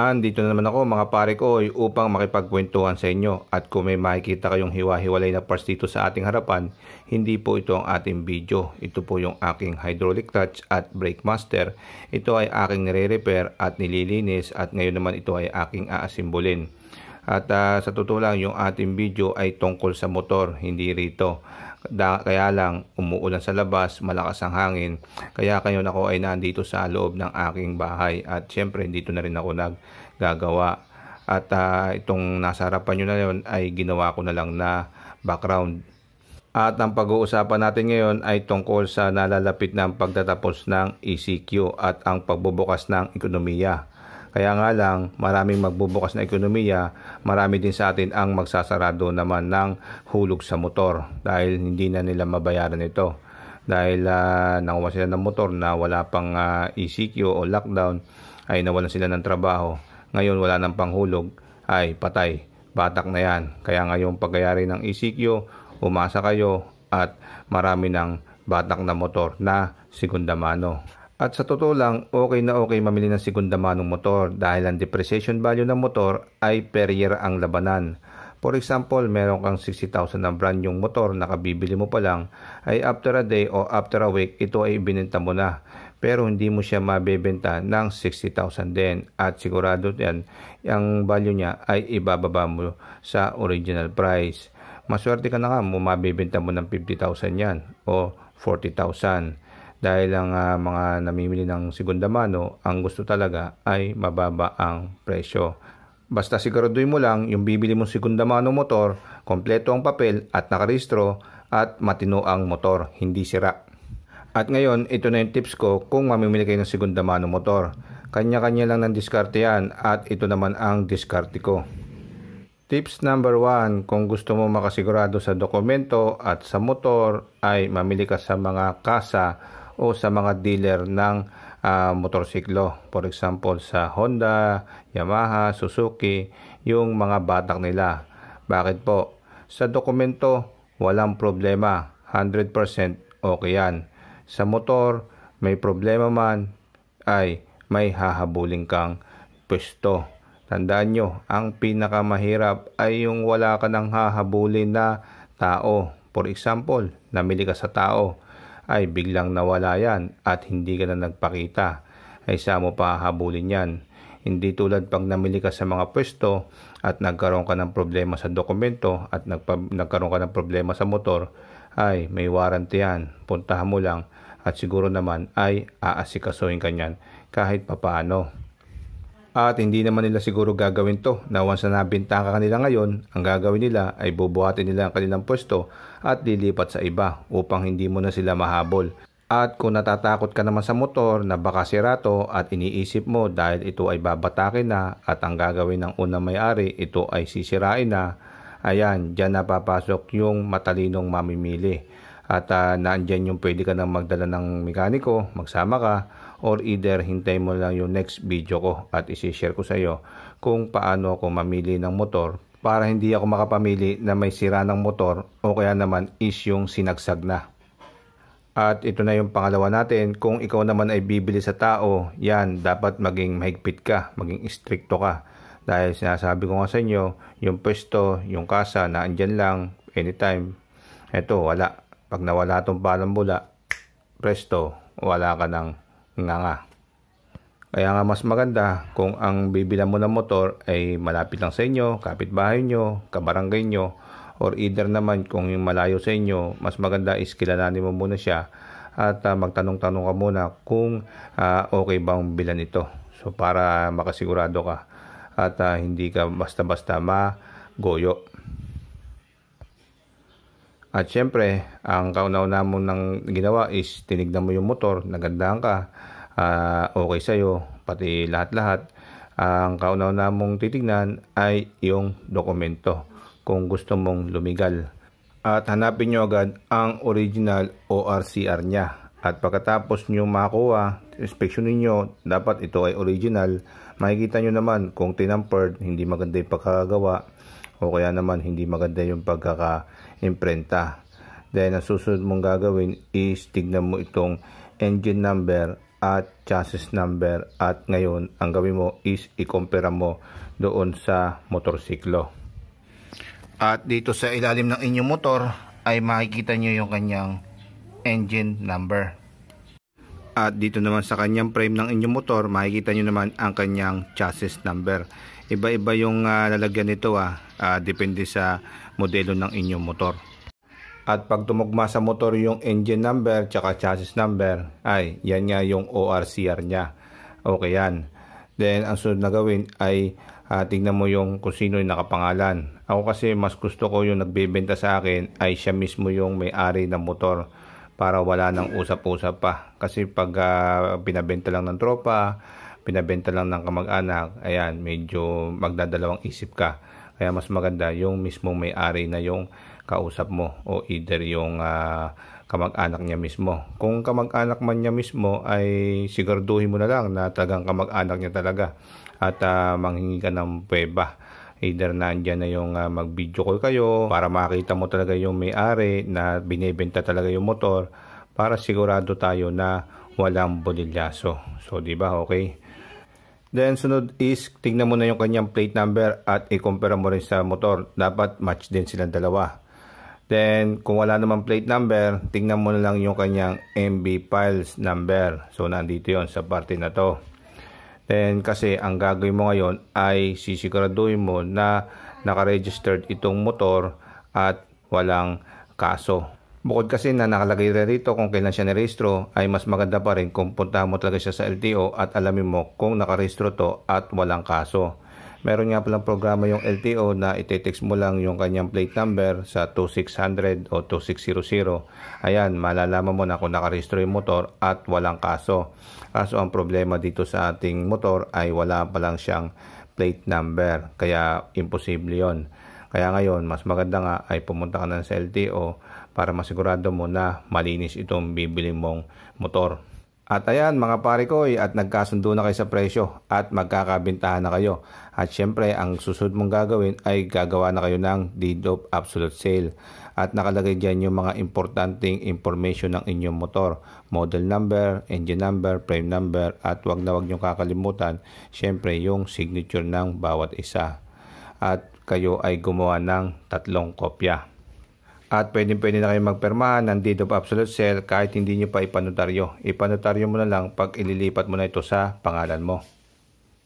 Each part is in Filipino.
Andito na naman ako mga pare ko eh, upang makipagkwentuhan sa inyo at kung may makikita kayong hiwa-hiwalay na parts dito sa ating harapan, hindi po ito ang ating video. Ito po yung aking hydraulic clutch at brake master. Ito ay aking nire-repair at nililinis at ngayon naman ito ay aking aasimbolin. At uh, sa totoo lang yung ating video ay tungkol sa motor, hindi rito. Da, kaya lang umuulan sa labas, malakas ang hangin. Kaya kayo ako ay nandito sa loob ng aking bahay at syempre dito na rin ako naggagawa. At uh, itong nasa harapan nyo na yon ay ginawa ko na lang na background. At ang pag-uusapan natin ngayon ay tungkol sa nalalapit ng pagtatapos ng ECQ at ang pagbubukas ng ekonomiya. Kaya nga lang, maraming magbubukas na ekonomiya, marami din sa atin ang magsasarado naman ng hulog sa motor dahil hindi na nila mabayaran ito. Dahil uh, nakuha sila ng motor na wala pang uh, ah, ECQ o lockdown, ay nawalan sila ng trabaho. Ngayon wala nang panghulog, ay patay. Batak na yan. Kaya ngayon pagyari ng ECQ, umasa kayo at marami ng batak na motor na segunda mano. At sa totoo lang, okay na okay mamili ng segunda manong motor dahil ang depreciation value ng motor ay per year ang labanan. For example, meron kang 60,000 na brand yung motor na kabibili mo pa lang ay after a day o after a week ito ay ibinenta mo na pero hindi mo siya mabebenta ng 60,000 din at sigurado yan ang value niya ay ibababa mo sa original price. Maswerte ka na nga mo mabebenta mo ng 50,000 yan o 40,000 dahil ang uh, mga namimili ng segunda mano ang gusto talaga ay mababa ang presyo. Basta siguraduhin mo lang yung bibili mong segunda mano motor, kompleto ang papel at nakarehistro at matino ang motor, hindi sira. At ngayon, ito na yung tips ko kung mamimili kayo ng segunda mano motor. Kanya-kanya lang ng diskarte yan at ito naman ang diskarte ko. Tips number 1, kung gusto mo makasigurado sa dokumento at sa motor ay mamili ka sa mga kasa o sa mga dealer ng uh, motorsiklo. For example, sa Honda, Yamaha, Suzuki, yung mga batak nila. Bakit po? Sa dokumento, walang problema. 100% okay yan. Sa motor, may problema man, ay may hahabulin kang pwesto. Tandaan nyo, ang pinakamahirap ay yung wala ka ng hahabulin na tao. For example, namili ka sa tao ay biglang nawala yan at hindi ka na nagpakita ay sa mo pa hahabulin yan. Hindi tulad pag namili ka sa mga pwesto at nagkaroon ka ng problema sa dokumento at nagpa- nagkaroon ka ng problema sa motor, ay may warranty yan. Puntahan mo lang at siguro naman ay aasikasuhin ka niyan kahit papaano. At hindi naman nila siguro gagawin to na once na nabinta ka kanila ngayon, ang gagawin nila ay bubuhatin nila ang kanilang pwesto at lilipat sa iba upang hindi mo na sila mahabol. At kung natatakot ka naman sa motor na baka sirato at iniisip mo dahil ito ay babatake na at ang gagawin ng unang may-ari ito ay sisirain na, ayan, dyan napapasok yung matalinong mamimili. At uh, naandyan yung pwede ka nang magdala ng mekaniko, magsama ka, or either hintay mo lang yung next video ko at isi-share ko sa iyo kung paano ako mamili ng motor para hindi ako makapamili na may sira ng motor o kaya naman is yung sinagsag na. At ito na yung pangalawa natin, kung ikaw naman ay bibili sa tao, yan, dapat maging mahigpit ka, maging istrikto ka. Dahil sinasabi ko nga sa inyo, yung pwesto, yung kasa na andyan lang, anytime, eto, wala. Pag nawala tong palang bula, presto, wala ka ng nga nga. Kaya nga mas maganda kung ang bibilan mo ng motor ay malapit lang sa inyo, kapitbahay nyo, kabarangay nyo, or either naman kung yung malayo sa inyo, mas maganda is kilalanin mo muna siya at uh, magtanong-tanong ka muna kung uh, okay ba ang bilan ito. So para makasigurado ka at uh, hindi ka basta-basta magoyo. At syempre, ang kauna-una mo nang ginawa is tinignan mo yung motor, nagandaan ka, uh, okay sa'yo, pati lahat-lahat. Ang kauna-una mong titignan ay yung dokumento kung gusto mong lumigal. At hanapin nyo agad ang original ORCR niya. At pagkatapos nyo makuha, inspection ninyo, dapat ito ay original. Makikita nyo naman kung tinampered, hindi maganda yung pagkagawa o kaya naman hindi maganda yung pagkaka-imprenta. Then, ang susunod mong gagawin is tignan mo itong engine number at chassis number at ngayon ang gawin mo is ikumpira mo doon sa motorsiklo. At dito sa ilalim ng inyong motor ay makikita nyo yung kanyang engine number. At dito naman sa kanyang frame ng inyong motor, makikita nyo naman ang kanyang chassis number. Iba-iba yung uh, ah, lalagyan nito ah, uh, depende sa modelo ng inyong motor. At pag tumugma sa motor yung engine number tsaka chassis number, ay yan nga yung ORCR niya. Okay yan. Then ang sunod na gawin ay uh, ah, tingnan mo yung kung sino yung nakapangalan. Ako kasi mas gusto ko yung nagbebenta sa akin ay siya mismo yung may-ari ng motor para wala nang usap-usap pa. Kasi pag uh, binabenta lang ng tropa, binabenta lang ng kamag-anak, ayan, medyo magdadalawang isip ka. Kaya mas maganda yung mismo may-ari na yung kausap mo o either yung uh, kamag-anak niya mismo. Kung kamag-anak man niya mismo ay siguraduhin mo na lang na talagang kamag-anak niya talaga at uh, manghingi ka ng pweba Either nandyan na yung uh, mag-video call kayo para makita mo talaga yung may-ari na binibenta talaga yung motor para sigurado tayo na walang bolilyaso. So, di ba? Okay. Then, sunod is, tingnan mo na yung kanyang plate number at i-compare mo rin sa motor. Dapat match din silang dalawa. Then, kung wala naman plate number, tingnan mo na lang yung kanyang MB files number. So, nandito yon sa parte na to. Then kasi ang gagawin mo ngayon ay sisiguraduhin mo na nakaregistered itong motor at walang kaso. Bukod kasi na nakalagay rin rito kung kailan siya nirehistro ay mas maganda pa rin kung puntahan mo talaga siya sa LTO at alamin mo kung nakarehistro to at walang kaso. Meron nga palang programa yung LTO na itetext mo lang yung kanyang plate number sa 2600 o 2600. Ayan, malalaman mo na kung nakarehistro yung motor at walang kaso. Kaso ang problema dito sa ating motor ay wala palang siyang plate number. Kaya imposible yon. Kaya ngayon, mas maganda nga ay pumunta ka na sa LTO para masigurado mo na malinis itong bibili mong motor. At ayan mga pare ko eh, at nagkasundo na kayo sa presyo at magkakabintahan na kayo. At syempre ang susunod mong gagawin ay gagawa na kayo ng deed of absolute sale. At nakalagay dyan yung mga importanteng information ng inyong motor. Model number, engine number, frame number at wag na wag nyo kakalimutan syempre yung signature ng bawat isa. At kayo ay gumawa ng tatlong kopya at pwedeng-pwede na kayo magpermahan ng deed of absolute sale kahit hindi nyo pa ipanotaryo. Ipanotaryo mo na lang pag ililipat mo na ito sa pangalan mo.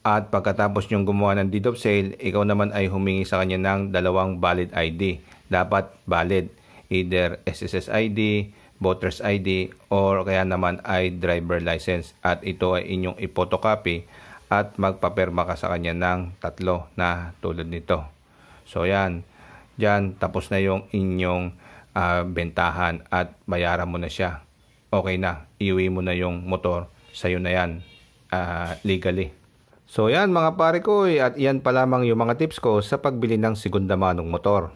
At pagkatapos nyong gumawa ng deed of sale, ikaw naman ay humingi sa kanya ng dalawang valid ID. Dapat valid. Either SSS ID, voter's ID, or kaya naman ay driver license. At ito ay inyong ipotocopy at magpaperma ka sa kanya ng tatlo na tulad nito. So yan Diyan, tapos na yung inyong uh, bentahan at bayaran mo na siya. Okay na, iuwi mo na yung motor, sa'yo na yan, uh, legally. So yan mga pare ko eh, at yan pa lamang yung mga tips ko sa pagbili ng segunda manong motor.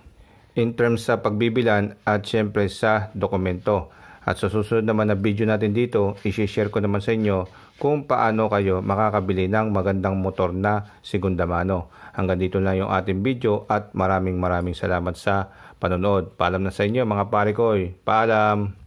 In terms sa pagbibilan at syempre sa dokumento. At sa susunod naman na video natin dito, isi-share ko naman sa inyo kung paano kayo makakabili ng magandang motor na segunda mano. Hanggang dito lang yung ating video at maraming maraming salamat sa panonood. Paalam na sa inyo mga pare ko. Paalam!